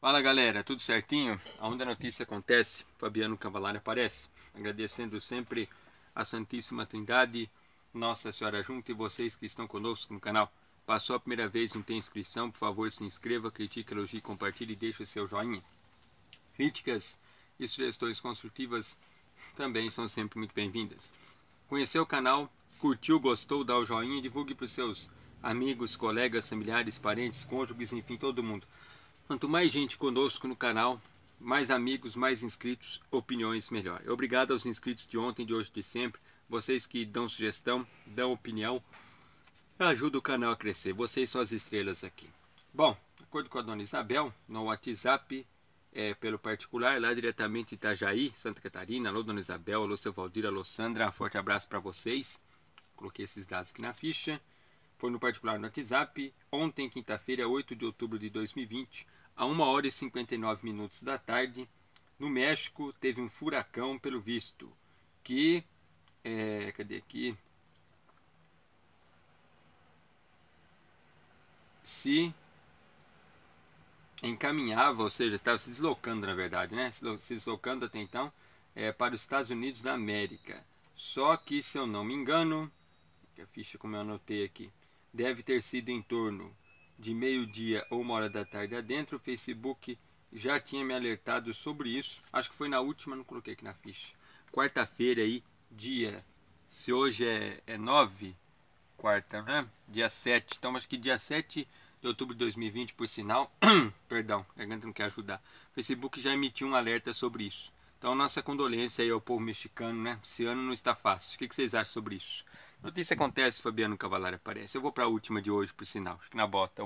Fala galera, tudo certinho? Aonde a notícia acontece, Fabiano Cavalari aparece. Agradecendo sempre a Santíssima Trindade, Nossa Senhora Junta e vocês que estão conosco no canal. Passou a primeira vez, não tem inscrição, por favor se inscreva, critique, elogie, compartilhe e deixe o seu joinha. Críticas e sugestões construtivas também são sempre muito bem-vindas. Conheceu o canal, curtiu, gostou, dá o joinha e divulgue para os seus amigos, colegas, familiares, parentes, cônjuges, enfim, todo mundo. Quanto mais gente conosco no canal, mais amigos, mais inscritos, opiniões melhor. Obrigado aos inscritos de ontem, de hoje, de sempre. Vocês que dão sugestão, dão opinião, ajuda o canal a crescer. Vocês são as estrelas aqui. Bom, de acordo com a dona Isabel, no WhatsApp, é, pelo particular, lá diretamente Itajaí, Santa Catarina. Alô, dona Isabel, alô, seu Valdir, alô, Sandra. Forte abraço para vocês. Coloquei esses dados aqui na ficha. Foi no particular no WhatsApp. Ontem, quinta-feira, 8 de outubro de 2020, a 1 hora e 59 minutos da tarde, no México teve um furacão, pelo visto, que. É, cadê aqui? Se encaminhava, ou seja, estava se deslocando, na verdade, né? Se deslocando até então é, para os Estados Unidos da América. Só que, se eu não me engano, a ficha como eu anotei aqui, deve ter sido em torno de meio-dia ou uma hora da tarde adentro. O Facebook já tinha me alertado sobre isso. Acho que foi na última, não coloquei aqui na ficha. Quarta-feira aí, dia. Se hoje é, é nove quarta, né? Dia 7. Então acho que dia 7 de outubro de 2020, por sinal. Perdão, a garganta não quer ajudar. O Facebook já emitiu um alerta sobre isso. Então nossa condolência aí ao povo mexicano, né? Esse ano não está fácil. O que vocês acham sobre isso? Notícia acontece, Fabiano Cavalari aparece. Eu vou para a última de hoje, por sinal. Acho que na bota.